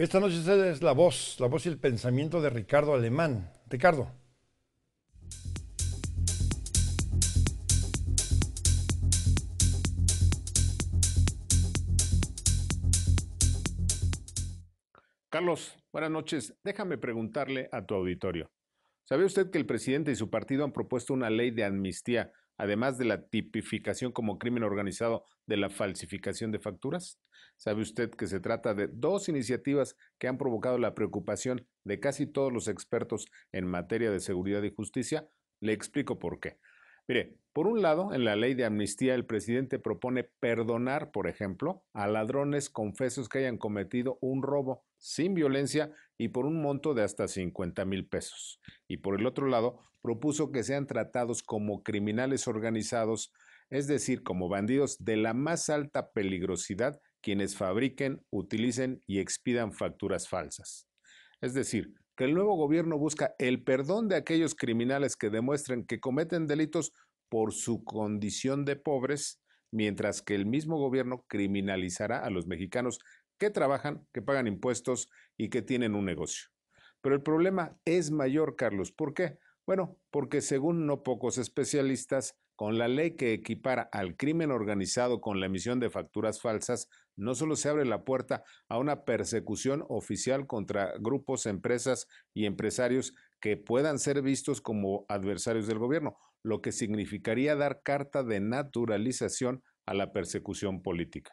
Esta noche es la voz, la voz y el pensamiento de Ricardo Alemán. Ricardo. Carlos, buenas noches. Déjame preguntarle a tu auditorio. ¿Sabe usted que el presidente y su partido han propuesto una ley de amnistía además de la tipificación como crimen organizado de la falsificación de facturas? ¿Sabe usted que se trata de dos iniciativas que han provocado la preocupación de casi todos los expertos en materia de seguridad y justicia? Le explico por qué. Mire, por un lado, en la ley de amnistía el presidente propone perdonar, por ejemplo, a ladrones confesos que hayan cometido un robo sin violencia y por un monto de hasta 50 mil pesos. Y por el otro lado, propuso que sean tratados como criminales organizados, es decir, como bandidos de la más alta peligrosidad quienes fabriquen, utilicen y expidan facturas falsas. Es decir, que el nuevo gobierno busca el perdón de aquellos criminales que demuestren que cometen delitos por su condición de pobres, mientras que el mismo gobierno criminalizará a los mexicanos que trabajan, que pagan impuestos y que tienen un negocio. Pero el problema es mayor, Carlos. ¿Por qué? Bueno, porque según no pocos especialistas, con la ley que equipara al crimen organizado con la emisión de facturas falsas, no solo se abre la puerta a una persecución oficial contra grupos, empresas y empresarios que puedan ser vistos como adversarios del gobierno, lo que significaría dar carta de naturalización a la persecución política.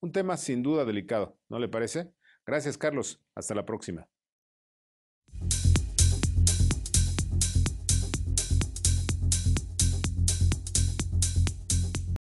Un tema sin duda delicado, ¿no le parece? Gracias, Carlos. Hasta la próxima.